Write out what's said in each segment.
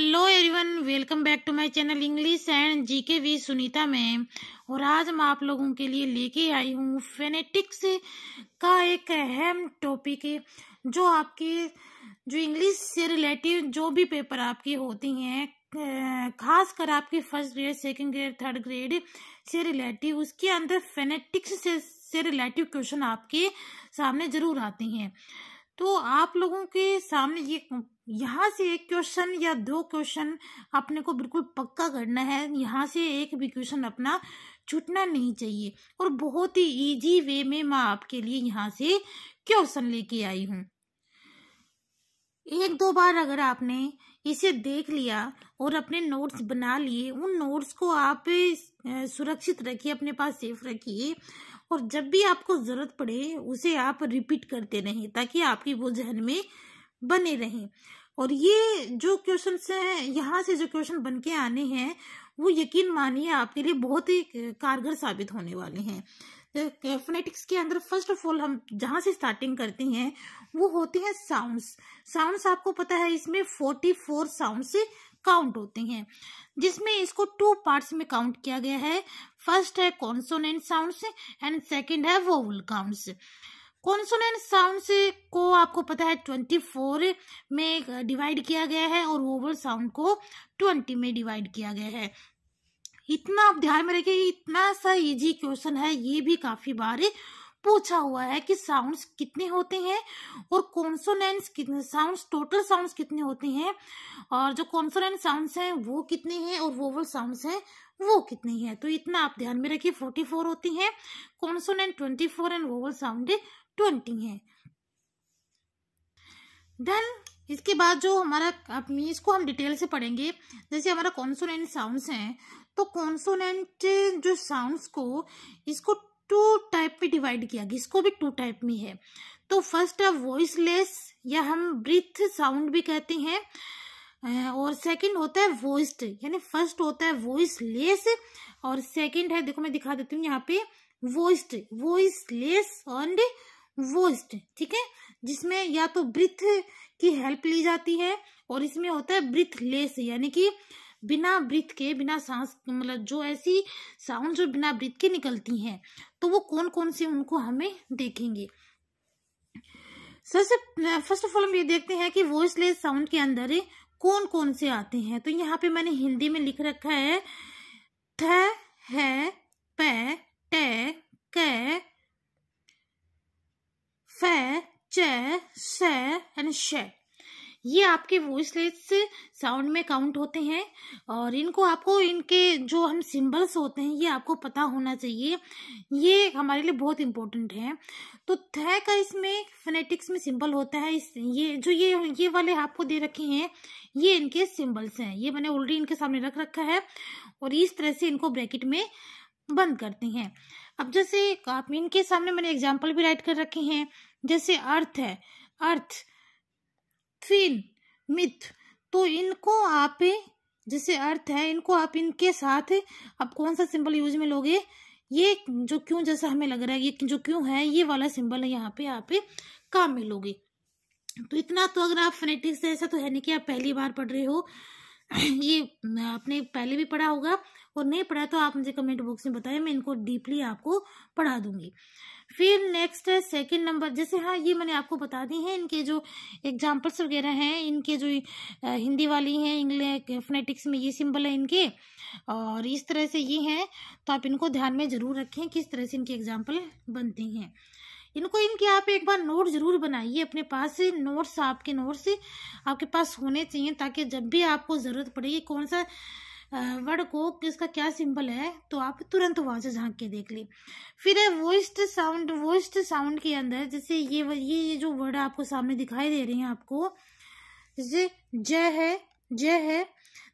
hello everyone welcome back to my channel English and GK with Sunita ma'am और आज मैं आप लोगों के लिए लेके आई हूँ फेनेटिक्स का एक अहम टॉपिक है जो आपके जो इंग्लिश से रिलेटिव जो भी पेपर आपके होती हैं खासकर आपके first grade second grade third grade से रिलेटिव उसके अंदर फेनेटिक्स से से रिलेटिव क्वेश्चन आपके सामने जरूर आते हैं तो आप लोगों के सामने ये यहाँ से एक क्वेश्चन या दो क्वेश्चन अपने को बिल्कुल पक्का करना है यहाँ से एक भी क्वेश्चन अपना छूटना नहीं चाहिए और बहुत ही इजी वे में मैं आपके लिए यहाँ से क्वेश्चन लेके आई हूँ एक दो बार अगर आपने इसे देख लिया और अपने नोट्स बना लिए उन नोट्स को आप सुरक्षित रखिए अपने पास सेफ रखिए और जब भी आपको ज़रूरत पड़े उसे आप रिपीट करते रहें ताकि आपकी वो जहन में बने रहें और ये जो क्वेश्चन हैं यहाँ से जो क्वेश्चन बन के आने हैं वो यकीन मानिए आपके लिए बहुत ही कारगर साबित होने वाले हैं फोनेटिक्स के अंदर फर्स्ट ऑफ ऑल हम जहाँ से स्टार्टिंग करते हैं वो होते हैं साउंड्स साउंड्स आपको पता है इसमें फोर्टी फोर साउंड से काउंट होते हैं जिसमें इसको टू पार्ट्स में काउंट किया गया है फर्स्ट है कॉन्सोनेंट साउंड्स एंड सेकंड है वोवल काउंट्स कॉन्सोनेंट साउंड से को आपको पता है ट्वेंटी फोर में डिवाइड किया गया है और वोवल साउंड को ट्वेंटी में डिवाइड किया गया है इतना आप ध्यान में रखिए इतना सा इजी क्वेश्चन है ये भी काफी बार पूछा हुआ है कि साउंड्स कितने होते हैं और कॉन्सोनेंट्स कितने साउंड्स टोटल साउंड्स कितने होते हैं और जो कॉन्सोनेंट साउंड्स हैं वो कितने हैं और वोवल साउंड्स हैं वो कितने हैं तो इतना आप ध्यान में रखिए फोर्टी फोर होती हैं consonant twenty four and vowel sound twenty है देन इसके बाद जो हमारा अपनी इसको हम डिटेल से पढ़ेंगे जैसे हमारा कॉन्सोनेंट साउंड्स हैं तो कॉन्सोनेंट जो साउंड्स को इसको टू टाइप में डिवाइड किया गया इसको भी टू टाइप में है तो फर्स्ट है वॉइसलेस या हम ब्रीथ साउंड भी कहते हैं और सेकंड होता है वॉइस्ड यानी फर्स्ट होता है वॉइसलेस और सेकंड है देखो मैं दिखा देती हूँ यहाँ पे वॉइस्ड वॉइसलेस एंड वोस्ट ठीक है जिसमें या तो ब्रिथ की हेल्प ली जाती है और इसमें होता है ब्रिथ लेस यानी कि बिना ब्रिथ के बिना सांस मतलब जो ऐसी साउंड जो बिना ब्रिथ के निकलती हैं तो वो कौन कौन से उनको हमें देखेंगे सबसे फर्स्ट ऑफ ऑल हम ये देखते हैं कि लेस साउंड के अंदर कौन कौन से आते हैं तो यहाँ पे मैंने हिंदी में लिख रखा है थ है प ट क फ च स एंड श ये आपके वॉइसलेस साउंड में काउंट होते हैं और इनको आपको इनके जो हम सिंबल्स होते हैं ये आपको पता होना चाहिए ये हमारे लिए बहुत इंपॉर्टेंट है तो थ का इसमें फनेटिक्स में सिंबल होता है इस ये जो ये ये वाले आपको दे रखे हैं ये इनके सिंबल्स हैं ये मैंने ऑलरेडी इनके सामने रख रखा है और इस तरह से इनको ब्रैकेट में बंद करते हैं अब जैसे आप इनके सामने मैंने एग्जाम्पल भी राइट कर रखे हैं जैसे अर्थ है अर्थ फिन मिथ तो इनको आप जैसे अर्थ है इनको आप इनके साथ आप कौन सा सिंबल यूज में लोगे ये जो क्यों जैसा हमें लग रहा है ये जो क्यों है ये वाला सिंबल है यहाँ पे आप काम में लोगे तो इतना तो अगर आप फोनेटिक्स ऐसा तो है नहीं कि आप पहली बार पढ़ रहे हो ये आपने पहले भी पढ़ा होगा और नहीं पढ़ा तो आप मुझे कमेंट बॉक्स में बताएं मैं इनको डीपली आपको पढ़ा दूंगी फिर नेक्स्ट है सेकेंड नंबर जैसे हाँ ये मैंने आपको बता दी है इनके जो एग्जाम्पल्स वगैरह हैं इनके जो हिंदी वाली हैं इंग्लिश फोनेटिक्स में ये सिंबल है इनके और इस तरह से ये हैं तो आप इनको ध्यान में ज़रूर रखें किस तरह से इनके एग्जाम्पल बनते हैं इनको इनके आप एक बार नोट ज़रूर बनाइए अपने पास नोट्स आपके नोट्स आपके पास होने चाहिए ताकि जब भी आपको ज़रूरत पड़ेगी कौन सा वर्ड को किसका क्या सिंबल है तो आप तुरंत वहाँ से झाँक के देख ली फिर है वोइस्ड साउंड वोइस्ड साउंड के अंदर जैसे ये ये ये जो वर्ड आपको सामने दिखाई दे रही हैं आपको जैसे जय है जय है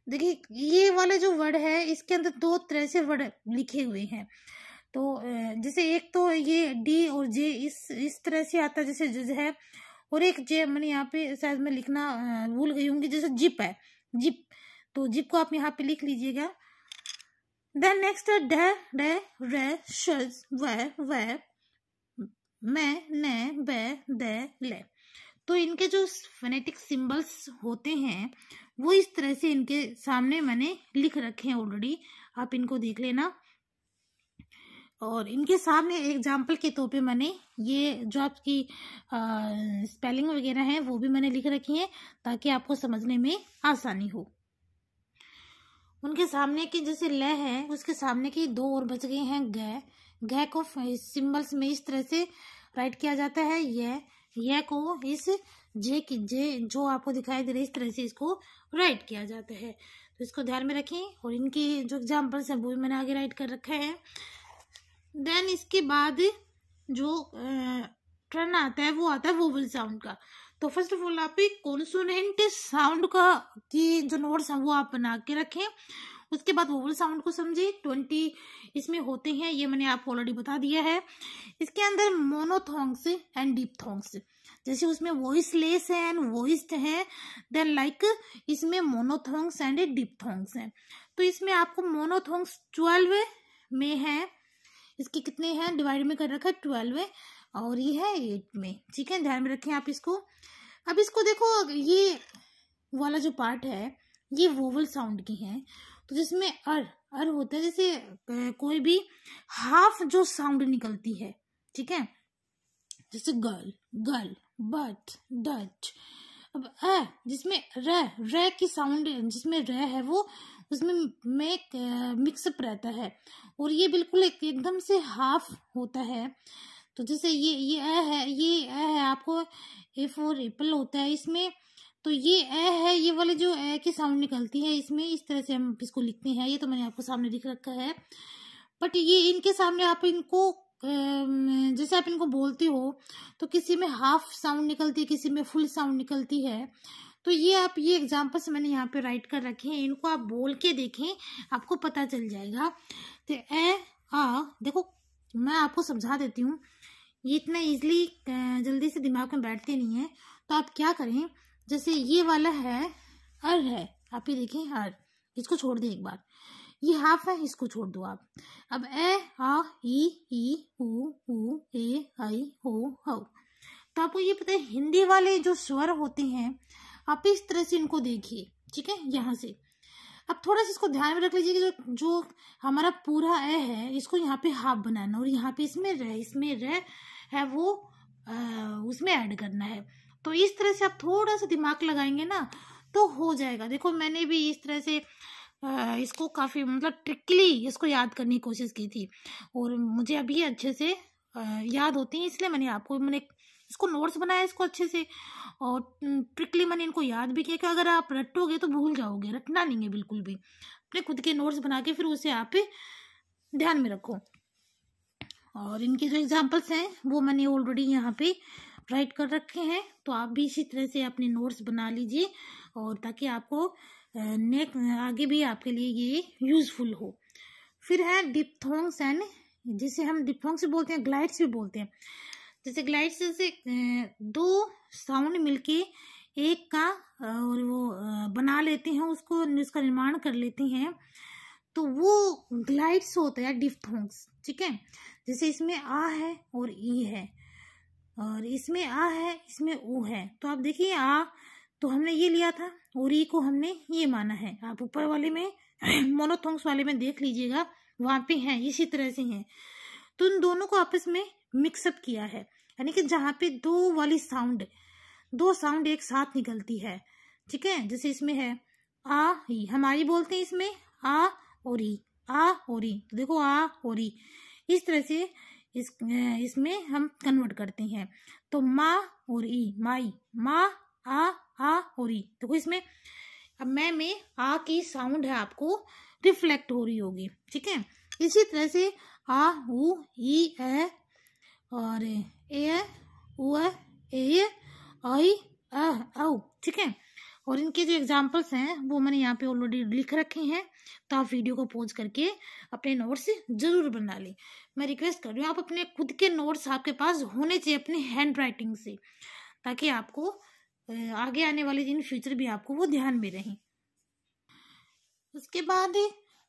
देखिए ये वाले जो वर्ड है इसके अंदर दो तरह से वर्ड लिखे हुए हैं तो जैसे एक तो ये डी और जे इस इस तरह से आता है जैसे जज है और एक जे मैंने यहाँ पे शायद मैं लिखना भूल गई हूँ जैसे जिप है जिप तो जिप को आप यहाँ पे लिख लीजिएगा देन नेक्स्ट रे ले तो इनके जो फनेटिक सिंबल्स होते हैं वो इस तरह से इनके सामने मैंने लिख रखे हैं ऑलरेडी आप इनको देख लेना और इनके सामने एग्जाम्पल के तौर पे मैंने ये जो आपकी स्पेलिंग वगैरह है वो भी मैंने लिख रखी है ताकि आपको समझने में आसानी हो उनके सामने की जैसे ल है उसके सामने की दो और बच गई हैं गय गै को सिंबल्स में इस तरह से राइट किया जाता है यह यह को इस जे की जे जो आपको दिखाई दे रही है इस तरह से इसको राइट किया जाता है तो इसको ध्यान में रखें और इनके जो एग्जाम्पल्स हैं वो भी मैंने आगे राइट कर रखा है देन इसके बाद जो ट्रन आता है वो आता है वोवल साउंड का तो फर्स्ट ऑफ ऑल आप एक कॉन्सोनेंट साउंड का की जो नोट्स हैं वो आप बना के रखें उसके बाद वोवल साउंड को समझे ट्वेंटी इसमें होते हैं ये मैंने आपको ऑलरेडी बता दिया है इसके अंदर मोनोथोंग्स एंड डीप थोंग्स जैसे उसमें वॉइस लेस है एंड वॉइस्ड है देन लाइक इसमें मोनोथोंग्स एंड डीप थोंग्स हैं तो इसमें आपको मोनोथोंग्स ट्वेल्व में है इसके कितने हैं डिवाइड में कर रखा है ट्वेल्व और ये है एट में ठीक है ध्यान में रखें आप इसको अब इसको देखो ये वाला जो पार्ट है ये वोवल साउंड की है तो जिसमें अर अर होता है जैसे कोई भी हाफ जो साउंड निकलती है ठीक है जैसे गर्ल गर्ल बट डच अब अ जिसमें र र की साउंड जिसमें र है वो उसमें में मिक्सअप रहता है और ये बिल्कुल एकदम से हाफ होता है तो जैसे ये ये अ है ये अ है आपको ए फॉर एप्पल होता है इसमें तो ये ए है ये वाले जो ए की साउंड निकलती है इसमें इस तरह से हम इसको लिखते हैं ये तो मैंने आपको सामने लिख रखा है बट ये इनके सामने आप इनको जैसे आप इनको बोलते हो तो किसी में हाफ साउंड निकलती है किसी में फुल साउंड निकलती है तो ये आप ये एग्जाम्पल्स मैंने यहाँ पे राइट कर रखे हैं इनको आप बोल के देखें आपको पता चल जाएगा तो ए आ देखो मैं आपको समझा देती हूँ ये इतना ईजिली जल्दी से दिमाग में बैठते नहीं है तो आप क्या करें जैसे ये वाला है अर है आप ये देखें हर इसको छोड़ दें एक बार ये हाफ है इसको छोड़ दो आप अब ए आ ई ई उ उ ए आई ओ हो तो आपको ये पता है हिंदी वाले जो स्वर होते हैं आप इस तरह से इनको देखिए ठीक है यहाँ से अब थोड़ा सा इसको ध्यान में रख लीजिए कि जो जो हमारा पूरा ए है इसको यहाँ पे हाफ बनाना और यहाँ पे इसमें रह इसमें रह है वो आ, उसमें ऐड करना है तो इस तरह से आप थोड़ा सा दिमाग लगाएंगे ना तो हो जाएगा देखो मैंने भी इस तरह से आ, इसको काफ़ी मतलब ट्रिकली इसको याद करने की कोशिश की थी और मुझे अभी अच्छे से आ, याद होती है इसलिए मैंने आपको मैंने इसको नोट्स बनाया इसको अच्छे से और ट्रिकली मैंने इनको याद भी किया कि अगर आप रटोगे तो भूल जाओगे रटना नहीं है बिल्कुल भी अपने खुद के नोट्स बना के फिर उसे आप ध्यान में रखो और इनके जो एग्जाम्पल्स हैं वो मैंने ऑलरेडी यहाँ पे राइट कर रखे हैं तो आप भी इसी तरह से अपने नोट्स बना लीजिए और ताकि आपको नेक आगे भी आपके लिए ये यूज़फुल हो फिर है डिपथोंग्स एंड जिसे हम डिपथोंग्स भी बोलते हैं ग्लाइड्स भी बोलते हैं जैसे ग्लाइड्स जैसे दो साउंड मिलके एक का और वो बना लेते हैं उसको उसका निर्माण कर लेते हैं तो वो ग्लाइड्स होता है डिफ्थोंग्स ठीक है जैसे इसमें आ है और ई है और इसमें आ है इसमें ओ है तो आप देखिए आ तो हमने ये लिया था और ई को हमने ये माना है आप ऊपर वाले में मोनोथोंग्स वाले में देख लीजिएगा वहाँ पे हैं इसी तरह से हैं तो उन दोनों को आपस में मिक्सअप किया है यानी कि जहाँ पे दो वाली साउंड दो साउंड एक साथ निकलती है ठीक है जैसे इसमें है आ ही हमारी बोलते हैं इसमें आ और ही आ और ही तो देखो आ और ही इस तरह से इस इसमें हम कन्वर्ट करते हैं तो माँ और ई माई माँ आ आ और ई देखो इसमें अब मैं में आ की साउंड है आपको रिफ्लेक्ट हो रही होगी ठीक है इसी तरह से आ ऊ ई ए और ए ए आई आ औ ठीक है और इनके जो एग्जाम्पल्स हैं वो मैंने यहाँ पे ऑलरेडी लिख रखे हैं तो आप वीडियो को पोज करके अपने नोट्स जरूर बना लें मैं रिक्वेस्ट कर रही हूँ आप अपने खुद के नोट्स आपके पास होने चाहिए अपने हैंड राइटिंग से ताकि आपको आगे आने वाले दिन फ्यूचर भी आपको वो ध्यान में रहें उसके बाद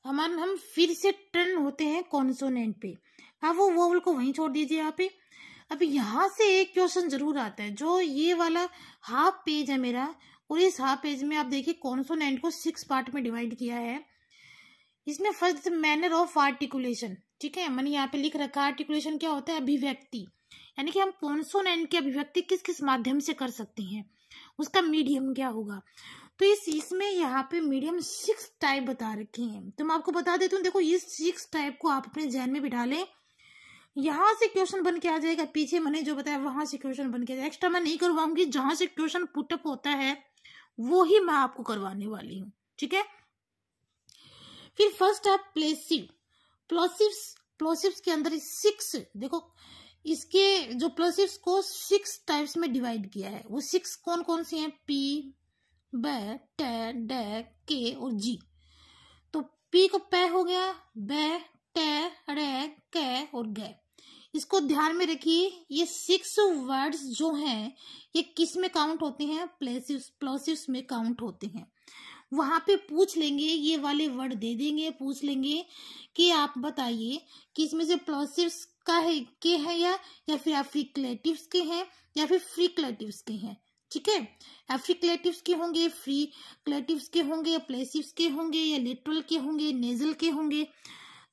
हमारे हम फिर से टर्न होते हैं कॉन्सोनेंट पे आप वो वोवल को वहीं छोड़ दीजिए यहाँ पे अब यहाँ से एक क्वेश्चन जरूर आता है जो ये वाला हाफ पेज है मेरा और इस हाफ पेज में आप देखिए कॉन्सोनेंट को सिक्स पार्ट में डिवाइड किया है इसमें फर्स्ट मैनर ऑफ आर्टिकुलेशन ठीक है मैंने यहाँ पे लिख रखा आर्टिकुलेशन क्या होता है अभिव्यक्ति यानी कि हम कॉन्सोनेंट की अभिव्यक्ति किस किस माध्यम से कर सकते हैं उसका मीडियम क्या होगा तो इस इसमें यहाँ पे मीडियम सिक्स टाइप बता रखी हैं तो मैं आपको बता देती हूँ देखो इस सिक्स टाइप को आप अपने जहन में बिठा लें यहाँ से क्वेश्चन बन के आ जाएगा पीछे मैंने जो बताया वहां से क्वेश्चन बन के आ एक्स्ट्रा मैं नहीं करवाऊंगी जहां से क्वेश्चन पुटअप होता है वो ही मैं आपको करवाने वाली हूँ ठीक है फिर फर्स्ट है प्लेसिव प्लोसिव्स प्लोसिव्स के अंदर सिक्स देखो इसके जो प्लोसिव्स को सिक्स टाइप्स में डिवाइड किया है वो सिक्स कौन कौन से हैं पी ब ट ड के और जी तो पी को प हो गया ब ट रे क और ग इसको ध्यान में रखिए ये सिक्स वर्ड्स जो हैं ये किस में काउंट होते हैं प्लेसिवस प्लोसिवस में काउंट होते हैं वहाँ पे पूछ लेंगे ये वाले वर्ड दे देंगे पूछ लेंगे कि आप बताइए कि इसमें से प्लोसिवस का है के है या या फिर एफ्रिकलेटिव के हैं या फिर फ्री के हैं ठीक है एफ्रिकलेटिव के होंगे फ्री के होंगे या प्लेसिवस के होंगे या लिट्रल के होंगे नेजल के होंगे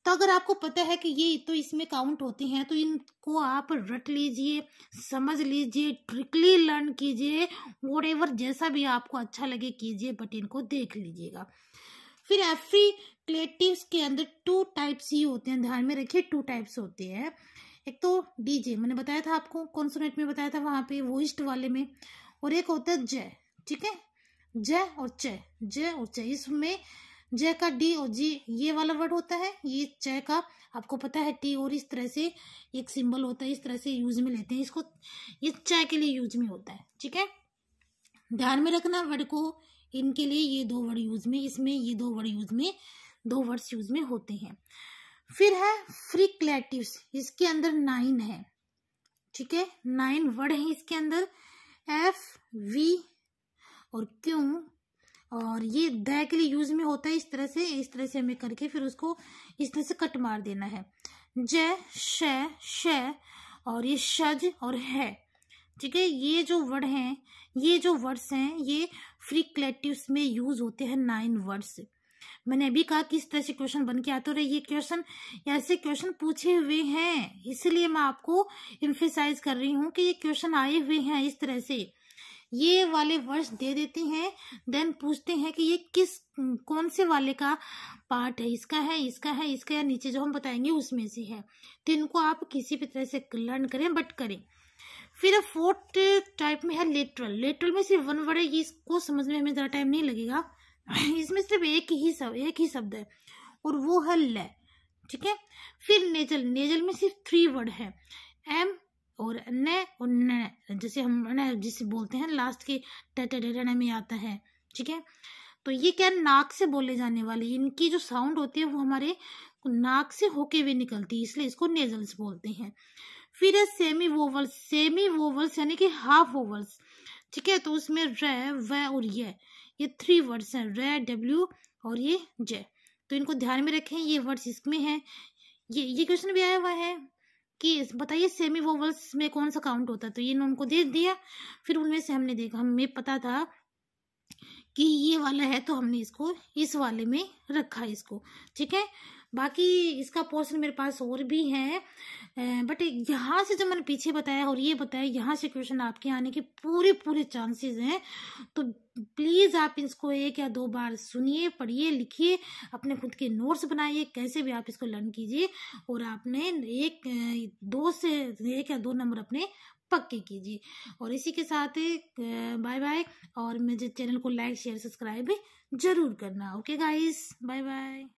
तो अगर आपको पता है कि ये तो इसमें काउंट होते हैं तो इनको आप रट लीजिए समझ लीजिए ट्रिकली लर्न कीजिए वोट एवर जैसा भी आपको अच्छा लगे कीजिए बट इनको देख लीजिएगा फिर क्लेटिव के अंदर टू टाइप्स ही होते हैं ध्यान में रखिए टू टाइप्स होते हैं एक तो डीजे मैंने बताया था आपको कॉन्सोनेट में बताया था वहाँ पे वोइस्ट वाले में और एक होता है जय ठीक है जय और चय जय और चय इसमें जय का डी और जी ये वाला वर्ड होता है ये जय का आपको पता है टी और इस तरह से एक सिंबल होता है इस तरह से यूज में लेते हैं इसको ये चाय के लिए यूज में होता है ठीक है ध्यान में रखना वर्ड को इनके लिए ये दो वर्ड यूज में इसमें ये दो वर्ड यूज में दो वर्ड्स यूज में होते हैं फिर है फ्रिक्लेटिव्स इसके अंदर नाइन है ठीक है नाइन वर्ड है इसके अंदर एफ वी और क्यू और ये दह के लिए यूज में होता है इस तरह से इस तरह से हमें करके फिर उसको इस तरह से कट मार देना है जय शय शय और ये शज और है ठीक है ये जो वर्ड हैं ये जो वर्ड्स हैं ये फ्रिक्लेटिव्स में यूज होते हैं नाइन वर्ड्स मैंने अभी कहा किस तरह से क्वेश्चन बन के आते रहे ये क्वेश्चन ऐसे क्वेश्चन पूछे हुए हैं इसलिए मैं आपको इम्फेसाइज कर रही हूँ कि ये क्वेश्चन आए हुए हैं इस तरह से ये वाले वर्ष दे देते हैं देन पूछते हैं कि ये किस कौन से वाले का पार्ट है इसका है इसका है इसका या नीचे जो हम बताएंगे उसमें से है तो इनको आप किसी भी तरह से लर्न करें बट करें फिर फोर्थ टाइप में है लेटरल लेटरल में सिर्फ वन वर्ड है इसको समझने में हमें ज़्यादा टाइम नहीं लगेगा इसमें सिर्फ एक ही शब्द एक ही शब्द है और वो है ले ठीक है फिर नेजल नेजल में सिर्फ थ्री वर्ड है एम और न और न जैसे हम न जिसे बोलते हैं लास्ट के टन में आता है ठीक है तो ये क्या नाक से बोले जाने वाली इनकी जो साउंड होती है वो हमारे नाक से होके हुए निकलती है इसलिए इसको नेजल्स बोलते हैं फिर है सेमी वोवल्स सेमी वोवल्स यानी कि हाफ वोवल्स ठीक है तो उसमें र व और ये ये थ्री वर्ड्स हैं र डब्ल्यू और ये जे तो इनको ध्यान में रखें ये वर्ड्स इसमें हैं ये ये क्वेश्चन भी आया हुआ है कि बताइए सेमी वोवल्स में कौन सा काउंट होता है तो ये उनको दे दिया फिर उनमें से हमने देखा हमें पता था कि ये वाला है तो हमने इसको इस वाले में रखा इसको ठीक है बाकी इसका पोर्शन मेरे पास और भी है बट यहाँ से जो मैंने पीछे बताया और ये बताया यहाँ से क्वेश्चन आपके आने के पूरे पूरे चांसेस हैं तो प्लीज़ आप इसको एक या दो बार सुनिए पढ़िए लिखिए अपने खुद के नोट्स बनाइए कैसे भी आप इसको लर्न कीजिए और आपने एक दो से एक या दो नंबर अपने पक्के कीजिए और इसी के साथ बाय बाय और मुझे चैनल को लाइक शेयर सब्सक्राइब जरूर करना ओके गाइस बाय बाय